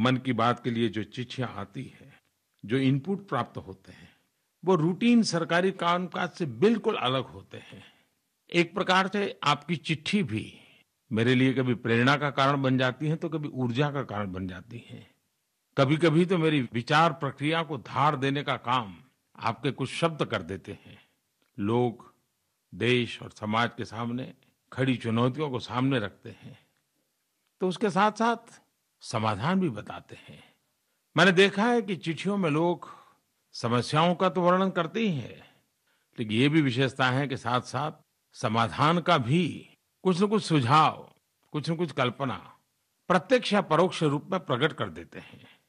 मन की बात के लिए जो चिट्ठियां आती है जो इनपुट प्राप्त होते हैं वो रूटीन सरकारी कामकाज से बिल्कुल अलग होते हैं एक प्रकार से आपकी चिट्ठी भी मेरे लिए कभी प्रेरणा का कारण बन जाती है तो कभी ऊर्जा का कारण बन जाती है कभी कभी तो मेरी विचार प्रक्रिया को धार देने का काम आपके कुछ शब्द कर देते हैं लोग देश और समाज के सामने खड़ी चुनौतियों को सामने रखते हैं तो उसके साथ साथ समाधान भी बताते हैं मैंने देखा है कि चिट्ठियों में लोग समस्याओं का तो वर्णन करते ही है लेकिन ये भी विशेषता है कि साथ साथ समाधान का भी कुछ न कुछ सुझाव कुछ न कुछ कल्पना प्रत्यक्ष या परोक्ष रूप में प्रकट कर देते हैं